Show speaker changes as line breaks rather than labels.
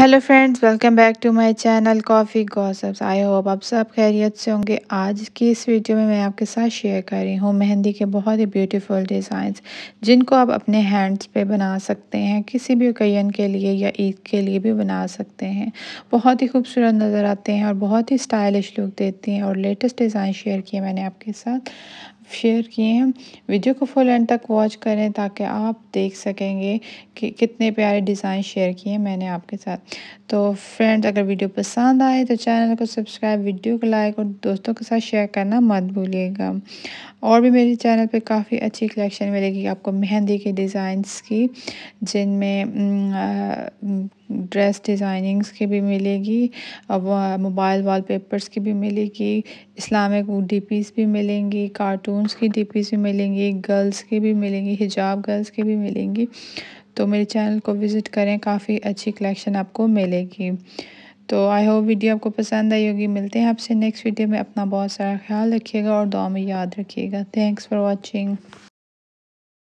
hello friends welcome back to my channel coffee gossips I hope आप सब खैरियत से होंगे आज की इस वीडियो में मैं आपके साथ शेयर कर रही हूँ मेहंदी के बहुत ही ब्यूटीफुल डिज़ाइंस जिनको आप अपने हैंड्स पे बना सकते हैं किसी भी ओकेजन के लिए या ईद के लिए भी बना सकते हैं बहुत ही खूबसूरत नज़र आते हैं और बहुत ही स्टाइलिश लुक देती हैं और लेटेस्ट डिज़ाइन शेयर किए मैंने आपके साथ शेयर किए हैं वीडियो को फुल एंड तक वॉच करें ताकि आप देख सकेंगे कि कितने प्यारे डिज़ाइन शेयर किए मैंने आपके साथ तो फ्रेंड्स अगर वीडियो पसंद आए तो चैनल को सब्सक्राइब वीडियो को लाइक और दोस्तों के साथ शेयर करना मत भूलिएगा और भी मेरे चैनल पे काफ़ी अच्छी कलेक्शन मिलेगी आपको मेहंदी के डिज़ाइंस की जिनमें ड्रेस डिज़ाइनिंग्स की भी मिलेगी अब मोबाइल वॉलपेपर्स की भी मिलेगी इस्लामिक डीपीस भी मिलेंगी कार्टून्स की डीपीस भी मिलेंगी गर्ल्स की भी मिलेंगी हिजाब गर्ल्स की भी मिलेंगी तो मेरे चैनल को विज़िट करें काफ़ी अच्छी कलेक्शन आपको मिलेगी तो आई होप वीडियो आपको पसंद आई होगी मिलते हैं आपसे नेक्स्ट वीडियो में अपना बहुत सारा ख्याल रखिएगा और दुआ में याद रखिएगा थैंक्स फॉर वाचिंग